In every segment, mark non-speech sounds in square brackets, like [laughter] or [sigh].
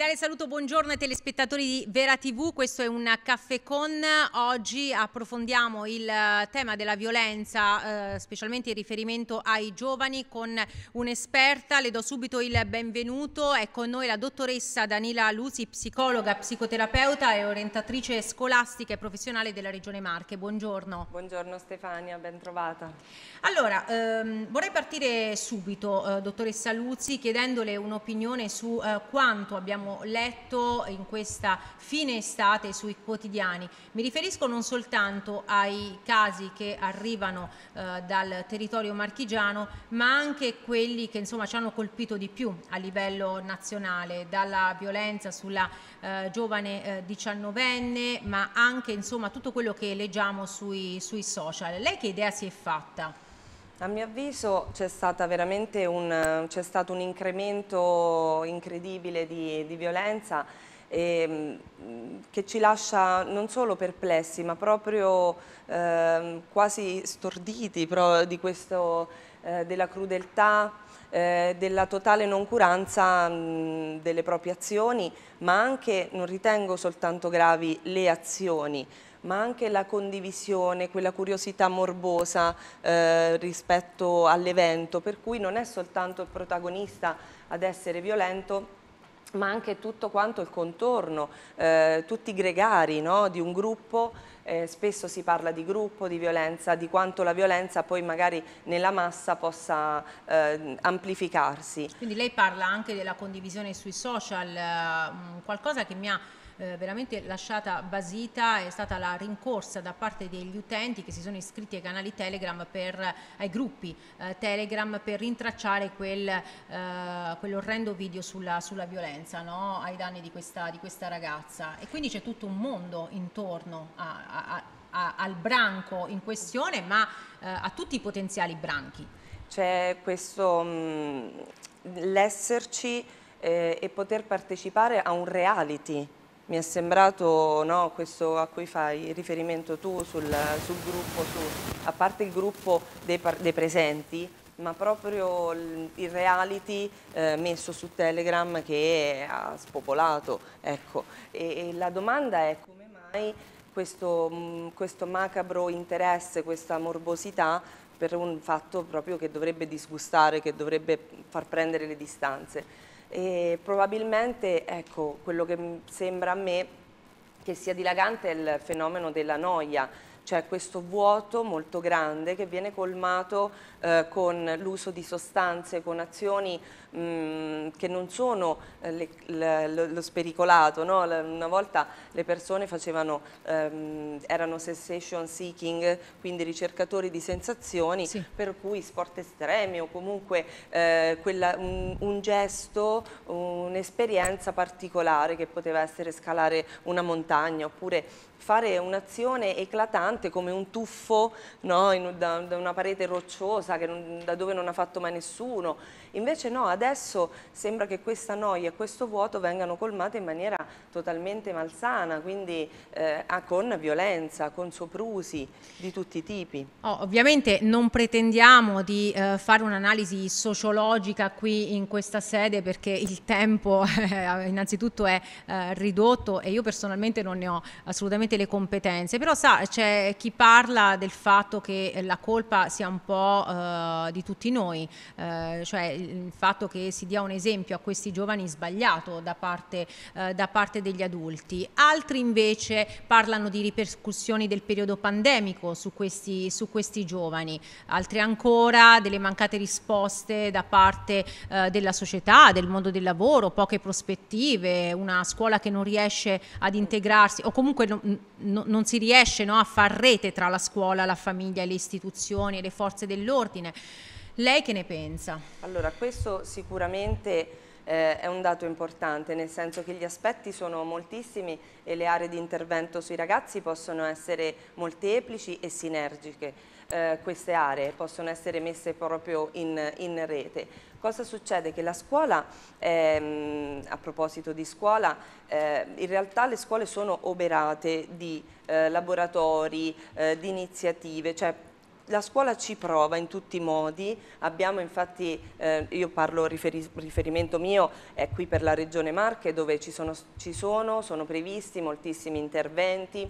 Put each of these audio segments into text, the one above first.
cordiale saluto, buongiorno ai telespettatori di Vera TV, questo è un caffè con. Oggi approfondiamo il eh, tema della violenza, eh, specialmente in riferimento ai giovani, con un'esperta. Le do subito il benvenuto. È con noi la dottoressa Danila Lusi, psicologa, psicoterapeuta e orientatrice scolastica e professionale della Regione Marche. Buongiorno. Buongiorno Stefania, trovata. Allora, ehm, vorrei partire subito, eh, dottoressa Luzzi, chiedendole un'opinione su eh, quanto abbiamo abbiamo letto in questa fine estate sui quotidiani. Mi riferisco non soltanto ai casi che arrivano eh, dal territorio marchigiano, ma anche quelli che insomma, ci hanno colpito di più a livello nazionale, dalla violenza sulla eh, giovane eh, diciannovenne, ma anche insomma, tutto quello che leggiamo sui, sui social. Lei che idea si è fatta? A mio avviso c'è stato veramente un, stato un incremento incredibile di, di violenza e, ehm, che ci lascia non solo perplessi ma proprio eh, quasi storditi però, questo, eh, della crudeltà, eh, della totale noncuranza mh, mm, delle proprie azioni ma anche non ritengo soltanto gravi le azioni ma anche la condivisione, quella curiosità morbosa eh, rispetto all'evento, per cui non è soltanto il protagonista ad essere violento, ma anche tutto quanto il contorno, eh, tutti i gregari no, di un gruppo, eh, spesso si parla di gruppo, di violenza, di quanto la violenza poi magari nella massa possa eh, amplificarsi. Quindi lei parla anche della condivisione sui social, eh, qualcosa che mi ha eh, veramente lasciata basita è stata la rincorsa da parte degli utenti che si sono iscritti ai canali Telegram per, ai gruppi eh, Telegram per rintracciare quel, eh, quell'orrendo video sulla, sulla violenza no? ai danni di questa, di questa, ragazza e quindi c'è tutto un mondo intorno a, a, a, al branco in questione ma eh, a tutti i potenziali branchi. C'è questo mm, l'esserci eh, e poter partecipare a un reality mi è sembrato no, questo a cui fai riferimento tu sul, sul gruppo, su, a parte il gruppo dei, dei presenti, ma proprio il reality eh, messo su Telegram che ha spopolato. Ecco. E, e la domanda è come mai questo, mh, mm, questo macabro interesse, questa morbosità per un fatto proprio che dovrebbe disgustare, che dovrebbe far prendere le distanze. E probabilmente, ecco, quello che sembra a me che sia dilagante è il fenomeno della noia, c'è cioè questo vuoto molto grande che viene colmato eh, con l'uso di sostanze, con azioni mh, che non sono eh, le, le, lo spericolato. No? Una volta le persone facevano, ehm, erano sensation seeking, quindi ricercatori di sensazioni, sì. per cui sport estremi o comunque eh, quella, un, un gesto, un'esperienza particolare che poteva essere scalare una montagna oppure fare un'azione eclatante come un tuffo no, in, da, da, una parete rocciosa non, da dove non ha fatto mai nessuno Invece no, adesso sembra che questa noia e questo vuoto vengano colmate in maniera totalmente malsana, quindi eh, ah, con violenza, con soprusi di tutti i tipi. Oh, ovviamente non pretendiamo di eh, fare un'analisi sociologica qui in questa sede perché il tempo eh, innanzitutto è eh, ridotto e io personalmente non ne ho assolutamente le competenze, però sa c'è chi parla del fatto che la colpa sia un po' eh, di tutti noi, eh, cioè il fatto che si dia un esempio a questi giovani sbagliato da parte, eh, da parte degli adulti. Altri invece parlano di ripercussioni del periodo pandemico su questi, su questi giovani, altri ancora delle mancate risposte da parte eh, della società, del mondo del lavoro, poche prospettive, una scuola che non riesce ad integrarsi o comunque non, non si riesce no, a far rete tra la scuola, la famiglia, le istituzioni e le forze dell'ordine. Lei che ne pensa? Allora, questo sicuramente... Eh, è un dato importante, nel senso che gli aspetti sono moltissimi e le aree di intervento sui ragazzi possono essere molteplici e sinergiche. Eh, queste aree possono essere messe proprio in, in rete. Cosa succede? Che la scuola, ehm, a proposito di scuola, eh, in realtà le scuole sono oberate di eh, laboratori, eh, di iniziative, cioè la scuola ci prova in tutti i modi, abbiamo infatti, eh, io parlo riferi riferimento mio, è qui per la Regione Marche dove ci sono, ci sono, sono previsti moltissimi interventi,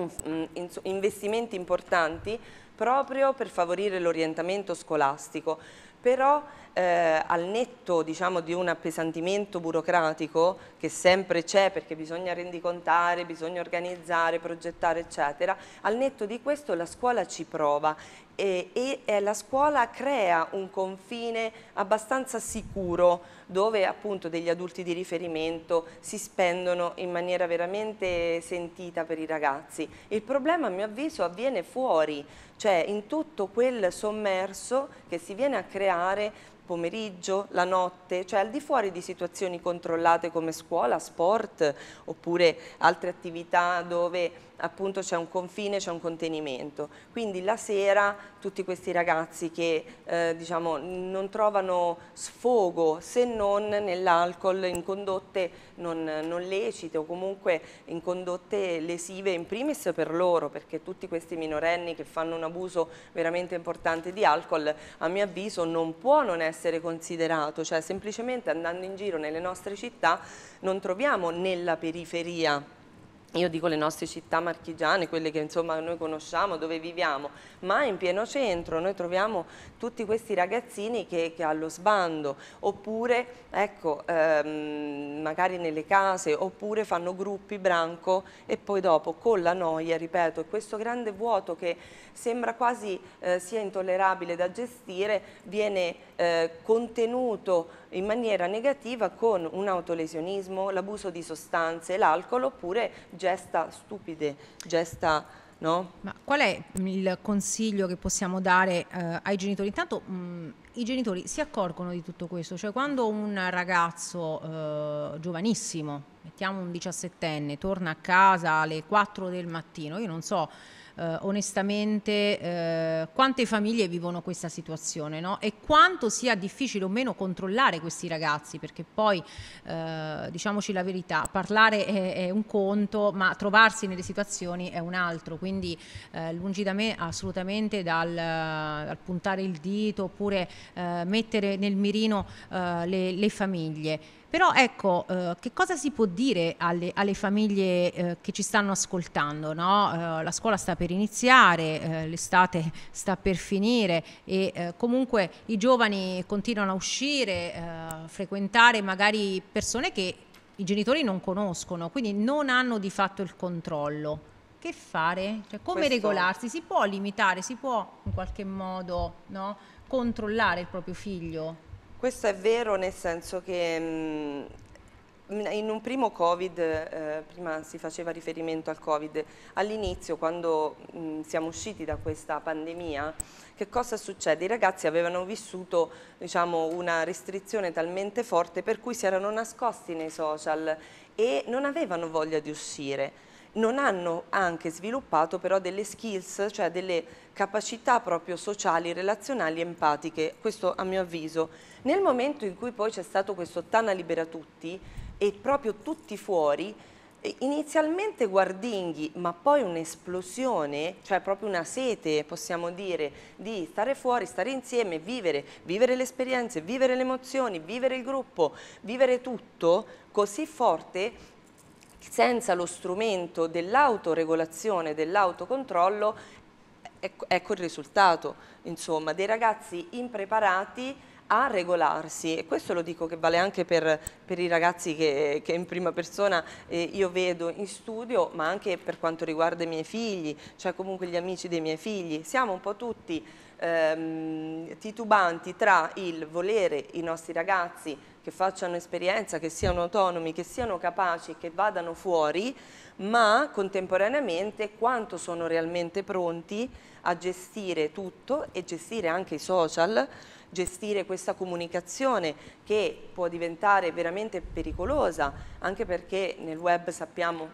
mm, investimenti importanti proprio per favorire l'orientamento scolastico però eh, al netto diciamo, di un appesantimento burocratico che sempre c'è perché bisogna rendicontare, bisogna organizzare, progettare eccetera, al netto di questo la scuola ci prova e, e la scuola crea un confine abbastanza sicuro dove appunto degli adulti di riferimento si spendono in maniera veramente sentita per i ragazzi. Il problema a mio avviso avviene fuori, cioè in tutto quel sommerso che si viene a creare pomeriggio, la notte, cioè al di fuori di situazioni controllate come scuola, sport oppure altre attività dove appunto c'è un confine, c'è un contenimento. Quindi la sera tutti questi ragazzi che eh, diciamo, non trovano sfogo se non nell'alcol in condotte non, non, lecite o comunque in condotte lesive in primis per loro perché tutti questi minorenni che fanno un abuso veramente importante di alcol a mio avviso non può non essere considerato, cioè semplicemente andando in giro nelle nostre città non troviamo nella periferia io dico le nostre città marchigiane, quelle che insomma noi conosciamo, dove viviamo, ma in pieno centro noi troviamo tutti questi ragazzini che, che allo sbando, oppure ecco, ehm, magari nelle case, oppure fanno gruppi branco e poi dopo con la noia, ripeto, questo grande vuoto che sembra quasi eh, sia intollerabile da gestire, viene eh, contenuto in maniera negativa con un autolesionismo, l'abuso di sostanze, l'alcol oppure gesta stupide, gesta... No? Ma qual è il consiglio che possiamo dare eh, ai genitori? Intanto mh, mm, i genitori si accorgono di tutto questo, cioè quando un ragazzo eh, giovanissimo, mettiamo un diciassettenne, torna a casa alle 4 del mattino, io non so eh, onestamente eh, quante famiglie vivono questa situazione no? e quanto sia difficile o meno controllare questi ragazzi perché poi eh, diciamoci la verità parlare è, è, un conto ma trovarsi nelle situazioni è un altro quindi eh, lungi da me assolutamente dal, dal eh, puntare il dito oppure eh, mettere nel mirino le, le famiglie però ecco, eh, che cosa si può dire alle, alle famiglie eh, che ci stanno ascoltando? No? Eh, la scuola sta per iniziare, eh, l'estate [laughs] sta per finire e eh, comunque i giovani continuano a uscire, a eh, frequentare magari persone che i genitori non conoscono, quindi non hanno di fatto il controllo. Che fare? Cioè, come Questo... regolarsi? Si può limitare, si può in qualche modo no? controllare il proprio figlio? Questo è vero nel senso che mm, in un primo Covid, eh, prima si faceva riferimento al Covid, all'inizio quando mh, mm, siamo usciti da questa pandemia, che cosa succede? I ragazzi avevano vissuto diciamo, una restrizione talmente forte per cui si erano nascosti nei social e non avevano voglia di uscire non hanno anche sviluppato però delle skills, cioè delle capacità proprio sociali, relazionali, empatiche, questo a mio avviso. Nel momento in cui poi c'è stato questo Tana libera tutti e proprio tutti fuori, inizialmente guardinghi, ma poi un'esplosione, cioè proprio una sete, possiamo dire, di stare fuori, stare insieme, vivere, vivere le esperienze, vivere le emozioni, vivere il gruppo, vivere tutto, così forte senza lo strumento dell'autoregolazione, dell'autocontrollo, ecco, ecco il risultato, insomma, dei ragazzi impreparati a regolarsi e questo lo dico che vale anche per, per i ragazzi che, che, in prima persona eh, io vedo in studio ma anche per quanto riguarda i miei figli, cioè comunque gli amici dei miei figli, siamo un po' tutti ehm, titubanti tra il volere i nostri ragazzi che facciano esperienza, che siano autonomi, che siano capaci, che vadano fuori, ma contemporaneamente quanto sono realmente pronti a gestire tutto e gestire anche i social, gestire questa comunicazione che può diventare veramente pericolosa, anche perché nel web sappiamo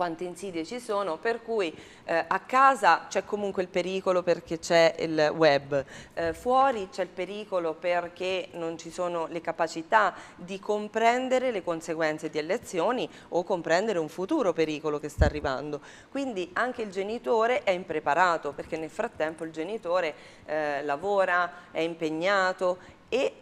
quante insidie ci sono, per cui eh, a casa c'è comunque il pericolo perché c'è il web, eh, fuori c'è il pericolo perché non ci sono le capacità di comprendere le conseguenze di elezioni o comprendere un futuro pericolo che sta arrivando. Quindi anche il genitore è impreparato perché nel frattempo il genitore eh, lavora, è impegnato e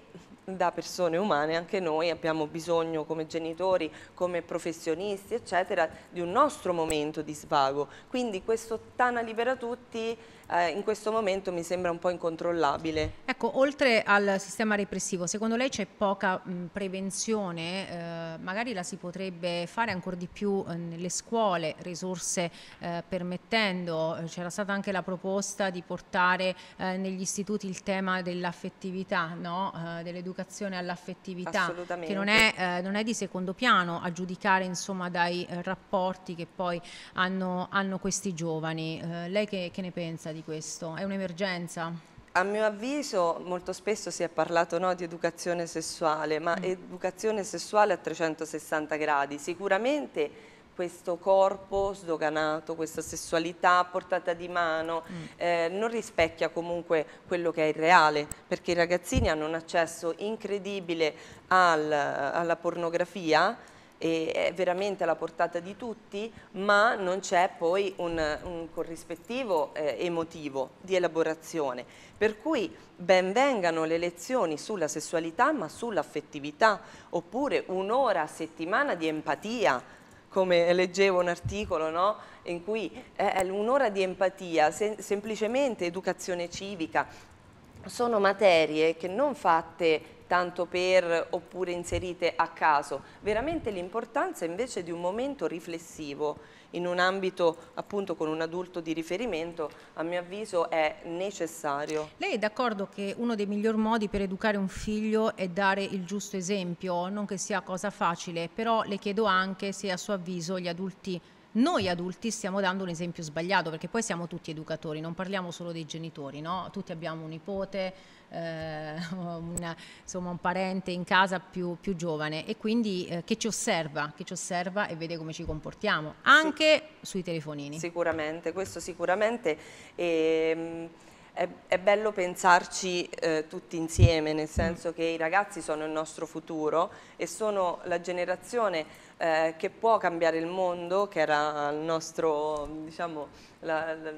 da persone umane, anche noi abbiamo bisogno come genitori, come professionisti, eccetera, di un nostro momento di svago. Quindi questo Tana Libera Tutti eh, in questo momento mi sembra un po' incontrollabile. Ecco, oltre al sistema repressivo, secondo lei c'è poca mh, prevenzione? Eh, magari la si potrebbe fare ancora di più eh, nelle scuole, risorse eh, permettendo. Eh, c'era stata anche la proposta di portare eh, negli istituti il tema dell'affettività, no? dell'educazione all'affettività, che non è, non è, di secondo piano a giudicare insomma, dai rapporti che poi hanno, hanno questi giovani. lei che, che ne pensa? di di questo? È un'emergenza? A mio avviso molto spesso si è parlato no, di educazione sessuale, ma mm. educazione sessuale a 360 gradi. Sicuramente questo corpo sdoganato, questa sessualità portata di mano, mm. eh, non rispecchia comunque quello che è il reale, perché i ragazzini hanno un accesso incredibile al, alla pornografia, è veramente alla portata di tutti, ma non c'è poi un, un corrispettivo eh, emotivo di elaborazione. Per cui ben vengano le lezioni sulla sessualità ma sull'affettività, oppure un'ora a settimana di empatia, come leggevo un articolo no? in cui è eh, un'ora di empatia, sem semplicemente educazione civica, sono materie che non fatte tanto per oppure inserite a caso, veramente l'importanza invece di un momento riflessivo in un ambito appunto con un adulto di riferimento a mio avviso è necessario. Lei è d'accordo che uno dei migliori modi per educare un figlio è dare il giusto esempio, non che sia cosa facile, però le chiedo anche se a suo avviso gli adulti noi adulti stiamo dando un esempio sbagliato perché poi siamo tutti educatori, non parliamo solo dei genitori, no? Tutti abbiamo un nipote, eh, [laughs] una, insomma un parente in casa più, più giovane e quindi eh, che ci osserva, che ci osserva e vede come ci comportiamo, anche sì. sui telefonini. Sicuramente, questo sicuramente. Ehm è, è bello pensarci eh, tutti insieme, nel senso che i ragazzi sono il nostro futuro e sono la generazione eh, che può cambiare il mondo, che era il nostro, diciamo, la, la,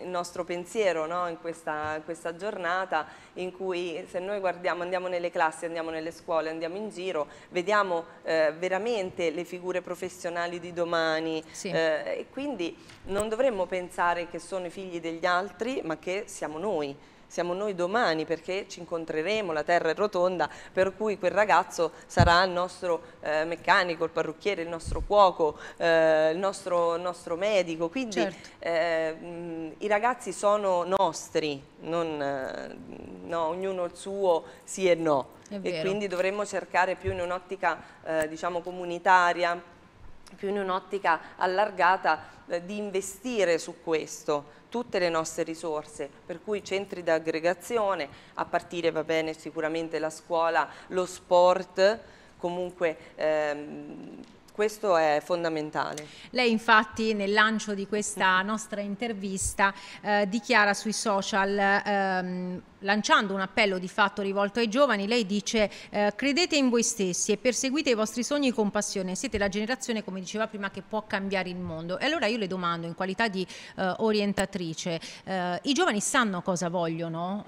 il nostro pensiero no? in, questa, questa, giornata in cui se noi guardiamo, andiamo nelle classi, andiamo nelle scuole, andiamo in giro, vediamo eh, veramente le figure professionali di domani sì. eh, e quindi non dovremmo pensare che sono i figli degli altri ma che siamo noi siamo noi domani perché ci incontreremo, la terra è rotonda, per cui quel ragazzo sarà il nostro eh, meccanico, il parrucchiere, il nostro cuoco, eh, il nostro, nostro, medico. Quindi certo. eh, i ragazzi sono nostri, non, eh, no, ognuno il suo sì e no. e quindi dovremmo cercare più in un'ottica eh, diciamo comunitaria più in un'ottica allargata eh, di investire su questo tutte le nostre risorse, per cui centri di aggregazione, a partire va bene sicuramente la scuola, lo sport, comunque ehm, questo è fondamentale. Lei infatti nel lancio di questa [laughs] nostra intervista eh, dichiara sui social, ehm, lanciando un appello di fatto rivolto ai giovani, lei dice eh, credete in voi stessi e perseguite i vostri sogni con passione, siete la generazione, come diceva prima, che può cambiare il mondo. E allora io le domando in qualità di eh, orientatrice, eh, i giovani sanno cosa vogliono,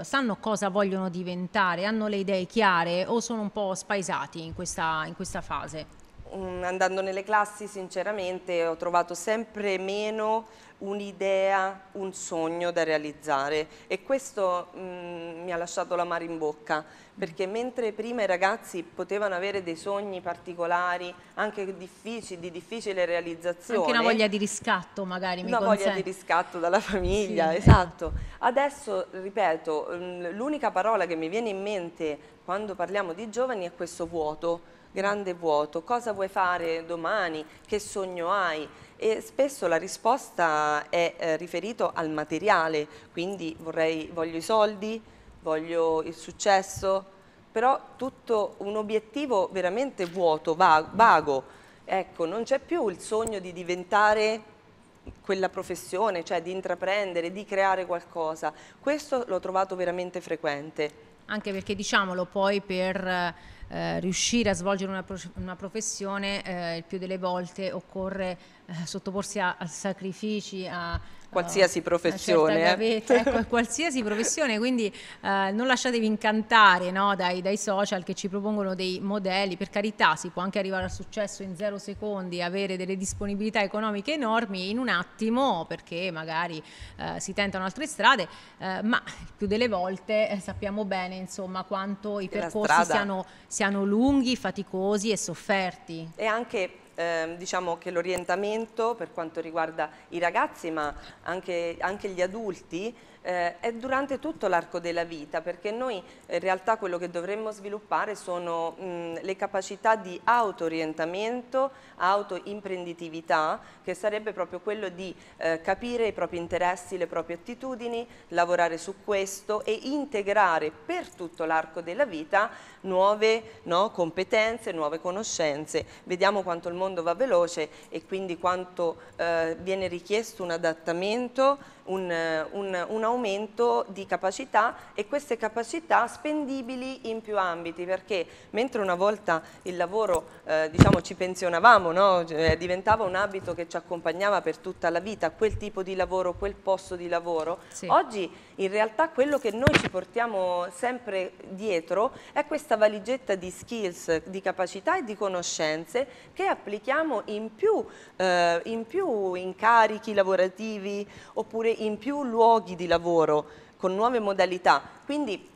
eh, sanno cosa vogliono diventare, hanno le idee chiare o sono un po' spaesati in questa, in questa fase? Mm, andando nelle classi sinceramente ho trovato sempre meno un'idea, un sogno da realizzare e questo mh, mm, mi ha lasciato la mare in bocca perché mentre prima i ragazzi potevano avere dei sogni particolari anche difficili, di difficile realizzazione anche una voglia di riscatto magari mi una consente. voglia di riscatto dalla famiglia sì, esatto eh. adesso ripeto mm, l'unica parola che mi viene in mente quando parliamo di giovani è questo vuoto grande vuoto, cosa vuoi fare domani, che sogno hai? E spesso la risposta è eh, riferita al materiale, quindi vorrei, voglio i soldi, voglio il successo, però tutto un obiettivo veramente vuoto, vago. Ecco, non c'è più il sogno di diventare quella professione, cioè di intraprendere, di creare qualcosa. Questo l'ho trovato veramente frequente. Anche perché diciamolo poi per eh, eh, riuscire a svolgere una, una professione, eh, il più delle volte occorre eh, sottoporsi a, a, sacrifici, a eh, qualsiasi professione. Eh. Gavetta, ecco, a [laughs] qualsiasi professione, quindi non lasciatevi incantare no, dai, dai, social che ci propongono dei modelli, per carità si può anche arrivare al successo in zero secondi, avere delle disponibilità economiche enormi in un attimo perché magari si tentano altre strade, ma il più delle volte sappiamo bene insomma, quanto i percorsi siano siano lunghi, faticosi e sofferti. E anche ehm, diciamo che l'orientamento per quanto riguarda i ragazzi ma anche, anche gli adulti eh, è durante tutto l'arco della vita perché noi eh, in realtà quello che dovremmo sviluppare sono mh, mm, le capacità di auto-orientamento, auto-imprenditività che sarebbe proprio quello di eh, capire i propri interessi, le proprie attitudini, lavorare su questo e integrare per tutto l'arco della vita nuove no, competenze, nuove conoscenze. Vediamo quanto il mondo mondo va veloce e quindi quanto eh, viene richiesto un adattamento un, un, un, aumento di capacità e queste capacità spendibili in più ambiti perché mentre una volta il lavoro eh, diciamo ci pensionavamo, no? Cioè, eh, diventava un abito che ci accompagnava per tutta la vita, quel tipo di lavoro, quel posto di lavoro, sì. oggi in realtà quello che noi ci portiamo sempre dietro è questa valigetta di skills, di capacità e di conoscenze che applichiamo in più, eh, in più incarichi lavorativi oppure in più luoghi di lavoro con nuove modalità. Quindi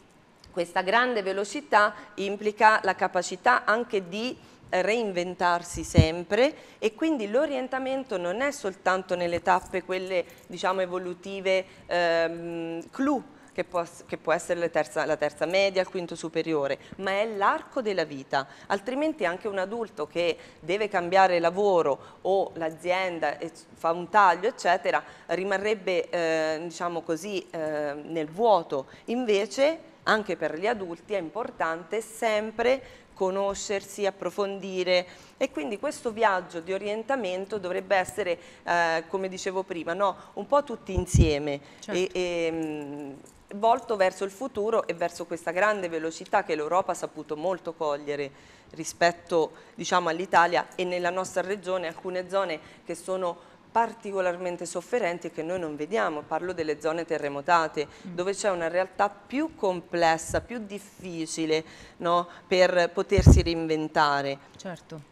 questa grande velocità implica la capacità anche di reinventarsi sempre e quindi l'orientamento non è soltanto nelle tappe quelle diciamo evolutive ehm, clou che può, che può essere terza, la terza media, il quinto superiore, ma è l'arco della vita, altrimenti anche un adulto che deve cambiare lavoro o l'azienda fa un taglio, eccetera, rimarrebbe, eh, diciamo così, eh, nel vuoto. Invece, anche per gli adulti è importante sempre conoscersi, approfondire e quindi questo viaggio di orientamento dovrebbe essere, eh, come dicevo prima, no? un po' tutti insieme. Certo. E, ehm, e, volto verso il futuro e verso questa grande velocità che l'Europa ha saputo molto cogliere rispetto diciamo, all'Italia e nella nostra regione alcune zone che sono particolarmente sofferenti e che noi non vediamo, parlo delle zone terremotate, mm. dove c'è una realtà più complessa, più difficile no? per potersi reinventare. Certo.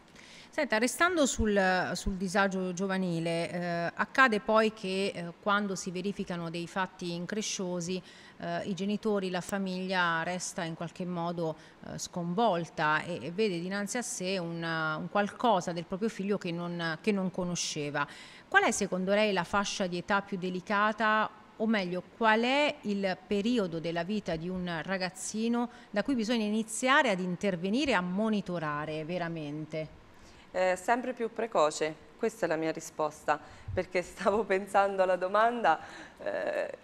Senta, restando sul, sul disagio giovanile, eh, accade poi che eh, quando si verificano dei fatti incresciosi eh, i genitori, la famiglia resta in qualche modo eh, sconvolta e, e, vede dinanzi a sé una, un qualcosa del proprio figlio che non, che non conosceva. Qual è secondo lei la fascia di età più delicata o meglio qual è il periodo della vita di un ragazzino da cui bisogna iniziare ad intervenire, a monitorare veramente? Eh, sempre più precoce, questa è la mia risposta, perché stavo [laughs] pensando alla domanda... Eh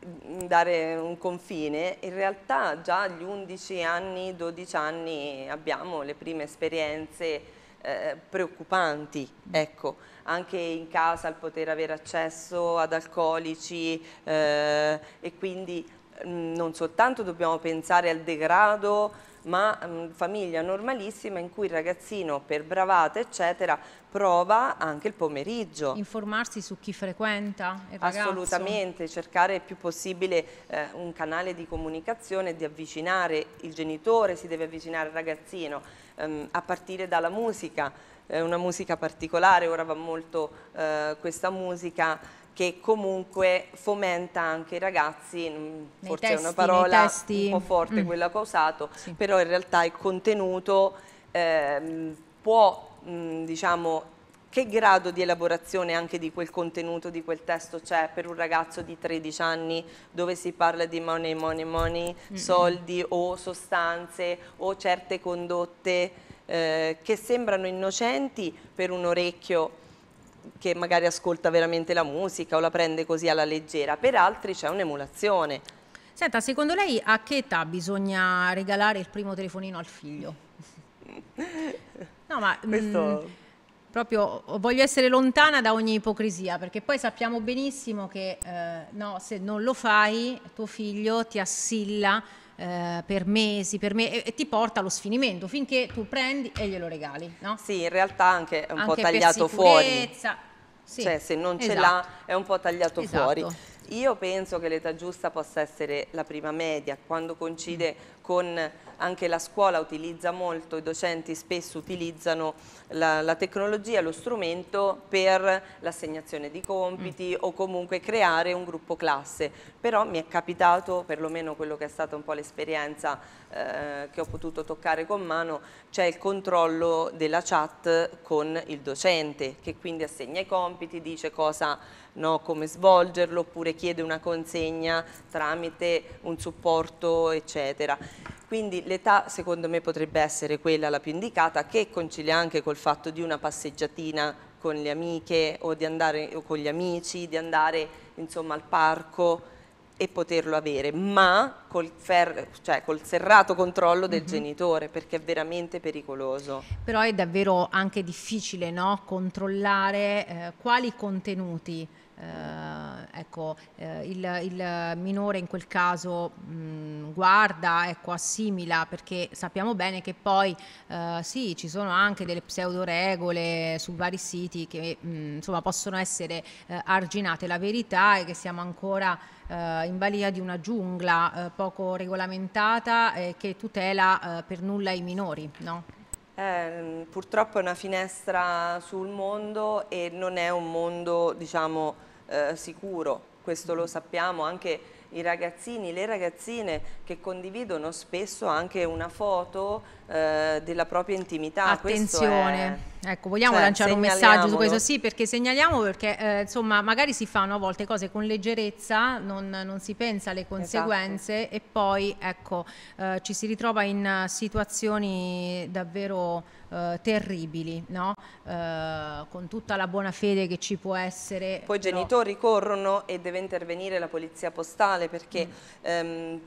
dare un confine, in realtà già agli 11 anni, 12 anni abbiamo le prime esperienze eh, preoccupanti, ecco, anche in casa il poter avere accesso ad alcolici eh, e quindi mh, mm, non soltanto dobbiamo pensare al degrado ma mh, mm, famiglia normalissima in cui il ragazzino per bravate eccetera prova anche il pomeriggio. Informarsi su chi frequenta il Assolutamente, ragazzo. cercare il più possibile eh, un canale di comunicazione, di avvicinare il genitore, si deve avvicinare al ragazzino, ehm, a partire dalla musica, eh, una musica particolare, ora va molto eh, questa musica che comunque fomenta anche i ragazzi, mm, nei forse testi, è una parola un po' forte mm. quella che ho usato, sì. però in realtà il contenuto eh, può, mh, mm, diciamo, che grado di elaborazione anche di quel contenuto, di quel testo c'è per un ragazzo di 13 anni dove si parla di money, money, money, mm soldi o sostanze o certe condotte eh, che sembrano innocenti per un orecchio che magari ascolta veramente la musica o la prende così alla leggera, per altri c'è un'emulazione. Senta, secondo lei a che età bisogna regalare il primo telefonino al figlio? No, ma... [laughs] Questo... Mh, mm, proprio voglio essere lontana da ogni ipocrisia perché poi sappiamo benissimo che eh, no, se non lo fai tuo figlio ti assilla eh, per mesi, per me, e, e, ti porta allo sfinimento finché tu prendi e glielo regali. No? Sì, in realtà anche è un anche po' tagliato fuori. Sì. Cioè se non esatto. ce l'ha è un po' tagliato esatto. fuori. Io penso che l'età giusta possa essere la prima media, quando coincide mm con anche la scuola utilizza molto, i docenti spesso utilizzano la, la tecnologia, lo strumento per l'assegnazione di compiti mm. o comunque creare un gruppo classe, però mi è capitato, perlomeno quello che è stata un po' l'esperienza eh, che ho potuto toccare con mano, c'è il controllo della chat con il docente che quindi assegna i compiti, dice cosa, no, come svolgerlo oppure chiede una consegna tramite un supporto eccetera. Quindi l'età secondo me potrebbe essere quella la più indicata che concilia anche col fatto di una passeggiatina con le amiche o, andare, o con gli amici, di andare insomma, al parco e poterlo avere, ma col, fer, cioè, col serrato controllo del mm -hmm. genitore perché è veramente pericoloso. Però è davvero anche difficile no? controllare eh, quali contenuti eh, ecco, eh, il, il, minore in quel caso mh, guarda, ecco, assimila, perché sappiamo bene che poi eh, sì, ci sono anche delle pseudoregole su vari siti che mh, insomma, possono essere eh, arginate. La verità è che siamo ancora eh, in balia di una giungla eh, poco regolamentata che tutela per nulla i minori. No? Ehm, purtroppo è una finestra sul mondo e non è un mondo diciamo, eh, sicuro, questo lo sappiamo anche i ragazzini, le ragazzine che condividono spesso anche una foto eh, della propria intimità. Attenzione Ecco, vogliamo cioè, lanciare un messaggio su questo? Sì, perché segnaliamo perché eh, insomma magari si fanno a volte cose con leggerezza, non, non si pensa alle conseguenze esatto. e poi ecco, eh, ci si ritrova in situazioni davvero eh, terribili, no? Eh, con tutta la buona fede che ci può essere. Poi i genitori corrono e deve intervenire la polizia postale perché mm. ehm,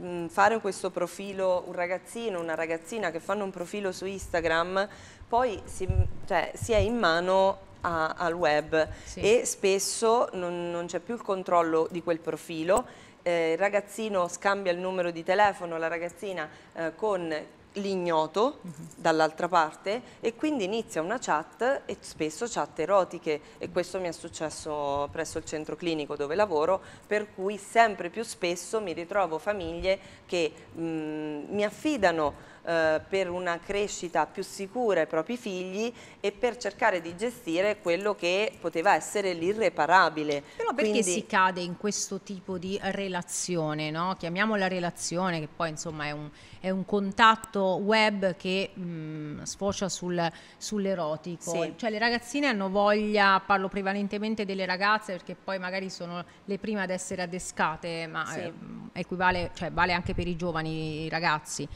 mm, fare questo profilo, un ragazzino, una ragazzina che fanno un profilo su Instagram poi si, cioè, si è in mano a, al web sì. e spesso non, non c'è più il controllo di quel profilo, eh, il ragazzino scambia il numero di telefono, la ragazzina eh, con l'ignoto mhm. dall'altra parte e quindi inizia una chat e spesso chat erotiche e questo mi è successo presso il centro clinico dove lavoro per cui sempre più spesso mi ritrovo famiglie che mh, mm, mi affidano eh, per una crescita più sicura ai propri figli e per cercare di gestire quello che poteva essere l'irreparabile. Però perché Quindi... si cade in questo tipo di relazione, no? chiamiamola relazione che poi insomma è un, è un contatto web che mh, mm, sfocia sul, sull'erotico, sì. cioè le ragazzine hanno voglia, parlo prevalentemente delle ragazze perché poi magari sono le prime ad essere adescate, ma sì. eh, equivale, cioè, vale anche per i giovani ragazzi.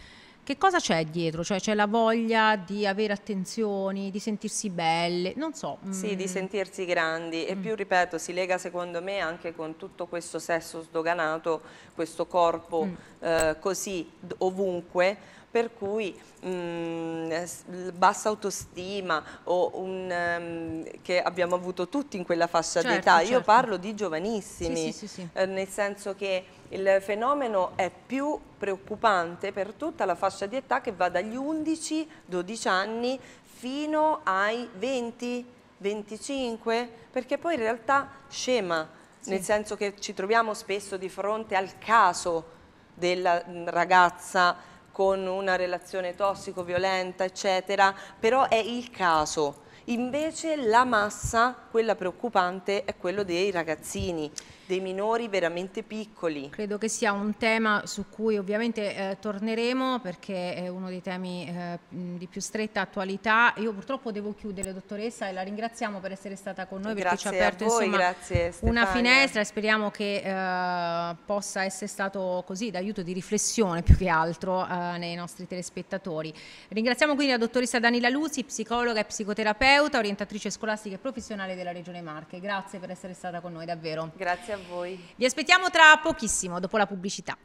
Che cosa c'è dietro? Cioè c'è la voglia di avere attenzioni, di sentirsi belle, non so. Sì, di mm. sentirsi grandi e mm. più, ripeto, si lega secondo me anche con tutto questo sesso sdoganato, questo corpo mm. eh, così ovunque, per cui mh, mm, eh, bassa autostima un, um, che abbiamo avuto tutti in quella fascia certo, d'età, certo. io parlo di giovanissimi, sì, sì, eh, nel senso che il fenomeno è più preoccupante per tutta la fascia di età che va dagli 11-12 anni fino ai 20-25, perché poi in realtà scema, sì. nel senso che ci troviamo spesso di fronte al caso della mm, ragazza con una relazione tossico, violenta, eccetera, però è il caso. Invece la massa, quella preoccupante, è quella dei ragazzini dei minori veramente piccoli. Credo che sia un tema su cui ovviamente eh, torneremo perché è uno dei temi eh, di più stretta attualità. Io purtroppo devo chiudere, dottoressa, e la ringraziamo per essere stata con noi perché grazie ci ha aperto voi, insomma, grazie, una finestra e speriamo che eh, possa essere stato così d'aiuto di riflessione più che altro eh, nei nostri telespettatori. Ringraziamo quindi la dottoressa Danila Luzi, psicologa e psicoterapeuta, orientatrice scolastica e professionale della Regione Marche. Grazie per essere stata con noi davvero. Grazie a a voi. Vi aspettiamo tra pochissimo, dopo la pubblicità.